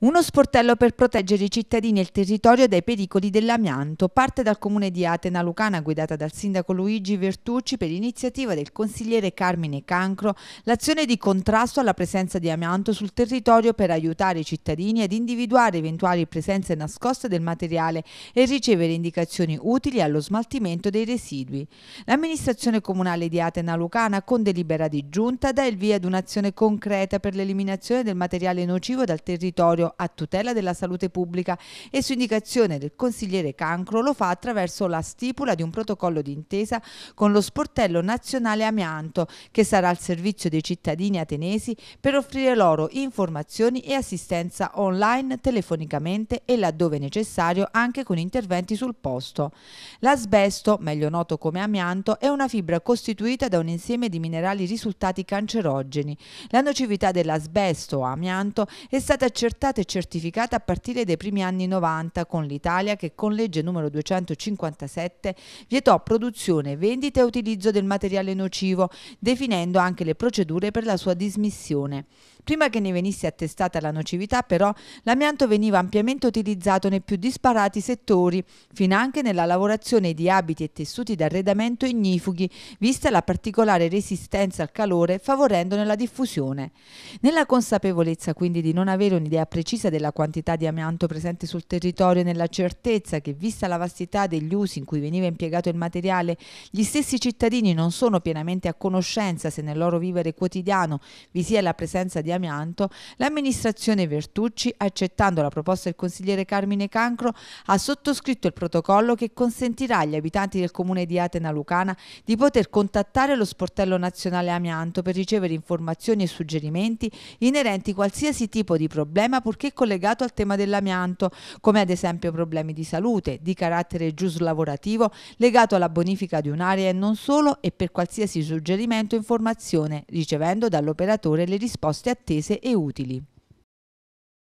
Uno sportello per proteggere i cittadini e il territorio dai pericoli dell'amianto parte dal comune di Atena Lucana guidata dal sindaco Luigi Vertucci per iniziativa del consigliere Carmine Cancro l'azione di contrasto alla presenza di amianto sul territorio per aiutare i cittadini ad individuare eventuali presenze nascoste del materiale e ricevere indicazioni utili allo smaltimento dei residui. L'amministrazione comunale di Atena Lucana con delibera di giunta dà il via ad un'azione concreta per l'eliminazione del materiale nocivo dal territorio a tutela della salute pubblica e su indicazione del consigliere Cancro lo fa attraverso la stipula di un protocollo d'intesa con lo sportello nazionale amianto che sarà al servizio dei cittadini atenesi per offrire loro informazioni e assistenza online, telefonicamente e laddove necessario anche con interventi sul posto. L'asbesto, meglio noto come amianto, è una fibra costituita da un insieme di minerali risultati cancerogeni. La nocività dell'asbesto o amianto è stata accertata e certificata a partire dai primi anni 90 con l'Italia che con legge numero 257 vietò produzione, vendita e utilizzo del materiale nocivo, definendo anche le procedure per la sua dismissione. Prima che ne venisse attestata la nocività, però, l'amianto veniva ampiamente utilizzato nei più disparati settori, fin anche nella lavorazione di abiti e tessuti d'arredamento ignifughi, vista la particolare resistenza al calore, favorendone la diffusione. Nella consapevolezza quindi di non avere un'idea precisa precisa della quantità di amianto presente sul territorio nella certezza che, vista la vastità degli usi in cui veniva impiegato il materiale, gli stessi cittadini non sono pienamente a conoscenza se nel loro vivere quotidiano vi sia la presenza di amianto, l'amministrazione Vertucci, accettando la proposta del consigliere Carmine Cancro, ha sottoscritto il protocollo che consentirà agli abitanti del comune di Atena Lucana di poter contattare lo sportello nazionale amianto per ricevere informazioni e suggerimenti inerenti qualsiasi tipo di problema pur purché collegato al tema dell'amianto, come ad esempio problemi di salute, di carattere giuslavorativo, legato alla bonifica di un'area e non solo, e per qualsiasi suggerimento o informazione, ricevendo dall'operatore le risposte attese e utili.